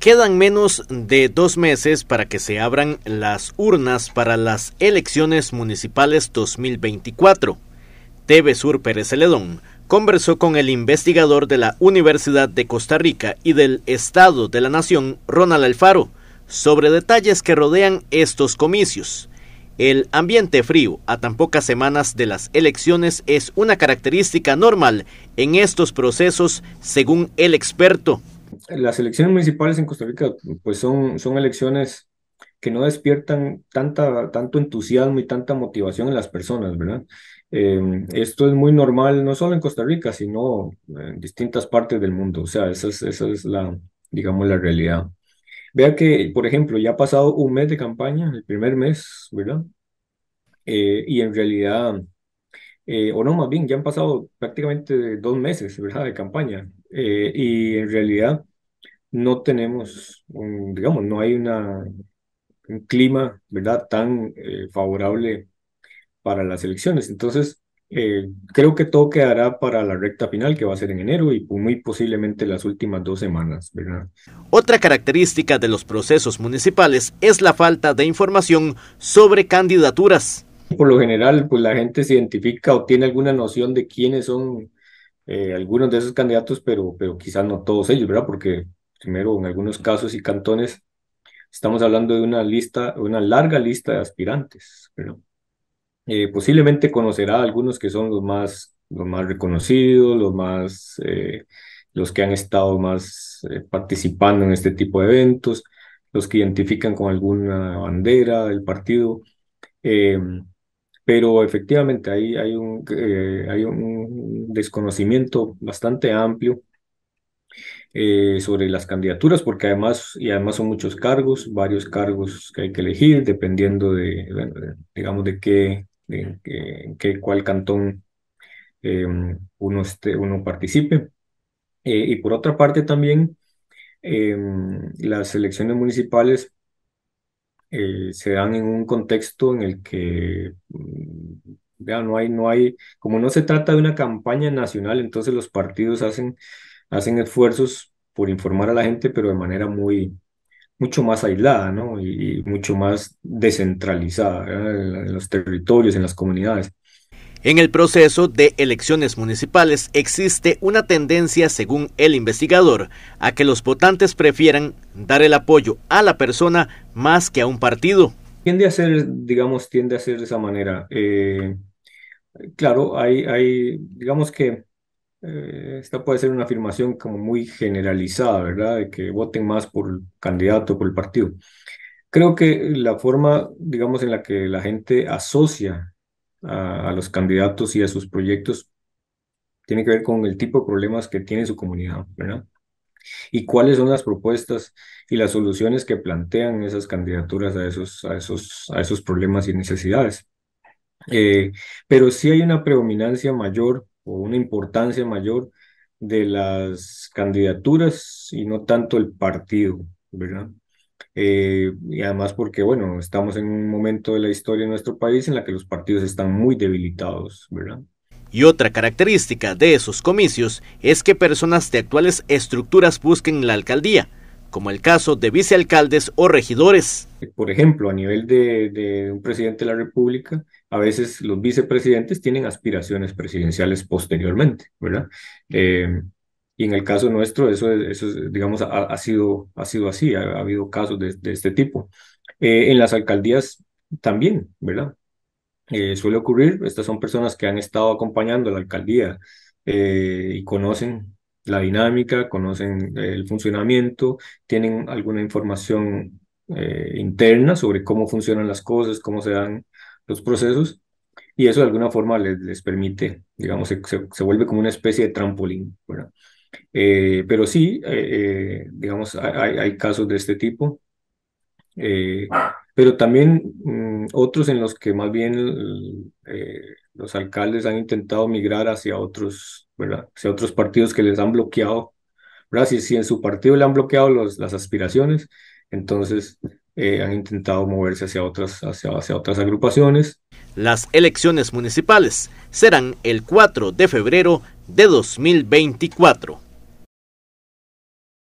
Quedan menos de dos meses para que se abran las urnas para las elecciones municipales 2024. TV Sur Pérez Celedón conversó con el investigador de la Universidad de Costa Rica y del Estado de la Nación, Ronald Alfaro, sobre detalles que rodean estos comicios. El ambiente frío a tan pocas semanas de las elecciones es una característica normal en estos procesos, según el experto las elecciones municipales en Costa Rica pues son, son elecciones que no despiertan tanta, tanto entusiasmo y tanta motivación en las personas, ¿verdad? Em, esto es muy normal, no solo en Costa Rica, sino en distintas partes del mundo. O sea, esa es, esa es la, digamos, la realidad. Vea que, por ejemplo, ya ha pasado un mes de campaña, el primer mes, ¿verdad? Eh, y en realidad, eh, o no, más bien, ya han pasado prácticamente dos meses, ¿verdad?, de campaña. Eh, y en realidad, no tenemos, digamos, no hay una, un clima, ¿verdad?, tan eh, favorable para las elecciones. Entonces, eh, creo que todo quedará para la recta final, que va a ser en enero y muy posiblemente las últimas dos semanas. ¿verdad? Otra característica de los procesos municipales es la falta de información sobre candidaturas. Por lo general, pues la gente se identifica o tiene alguna noción de quiénes son eh, algunos de esos candidatos, pero, pero quizás no todos ellos, ¿verdad? Porque primero en algunos casos y cantones, estamos hablando de una lista, una larga lista de aspirantes. Eh, posiblemente conocerá algunos que son los más, los más reconocidos, los más, eh, los que han estado más eh, participando en este tipo de eventos, los que identifican con alguna bandera del partido. pero efectivamente ahí hay, un, hay un desconocimiento bastante amplio eh, sobre las candidaturas, porque además, y además son muchos cargos, varios cargos que hay que elegir, dependiendo de, digamos, de qué, de qué, cuál cantón em, uno, uno participe. Eh, y por otra parte también, em, las elecciones municipales eh, se dan en un contexto en el que ya mm, no hay, no hay, como no se trata de una campaña nacional, entonces los partidos hacen hacen esfuerzos por informar a la gente, pero de manera muy, mucho más aislada, ¿no? Y, mucho más descentralizada en, los territorios, en las comunidades. En el proceso de elecciones municipales existe una tendencia, según el investigador, a que los votantes prefieran dar el apoyo a la persona más que a un partido. Tiende a ser, digamos, tiende a ser de esa manera. Eh, claro, hay, hay, digamos que eh, esta puede ser una afirmación como muy generalizada, ¿verdad? De que voten más por el candidato, por el partido. Creo que la forma, digamos, en la que la gente asocia a, los candidatos y a sus proyectos tiene que ver con el tipo de problemas que tiene su comunidad, ¿verdad? y cuáles son las propuestas y las soluciones que plantean esas candidaturas a esos, a esos, a esos problemas y necesidades. Eh, pero sí hay una predominancia mayor o una importancia mayor de las candidaturas y no tanto el partido, ¿verdad? Eh, y además porque, bueno, estamos en un momento de la historia de nuestro país en la que los partidos están muy debilitados, ¿verdad? Y otra característica de esos comicios es que personas de actuales estructuras busquen la alcaldía, como el caso de vicealcaldes o regidores. Por ejemplo, a nivel de un presidente de la República, a veces los vicepresidentes tienen aspiraciones presidenciales posteriormente, ¿verdad? Eh, y en el caso nuestro, eso, eso digamos, ha, sido, ha sido así, ha, habido casos de, este tipo. Eh, en las alcaldías también, ¿verdad? Eh, suele ocurrir, estas son personas que han estado acompañando a la alcaldía y conocen la dinámica, conocen el funcionamiento, tienen alguna información interna sobre cómo funcionan las cosas, cómo se dan los procesos y eso de alguna forma les, permite, digamos, se, se, vuelve como una especie de trampolín, ¿verdad? Eh, pero sí, eh, eh, digamos, hay, casos de este tipo, pero también mm, otros en los que más bien los alcaldes han intentado migrar hacia otros, ¿verdad? Hacia otros partidos que les han bloqueado, ¿verdad? Si, en su partido le han bloqueado las aspiraciones, entonces eh, han intentado moverse hacia otras, hacia, hacia otras agrupaciones. Las elecciones municipales serán el 4 de febrero de 2024.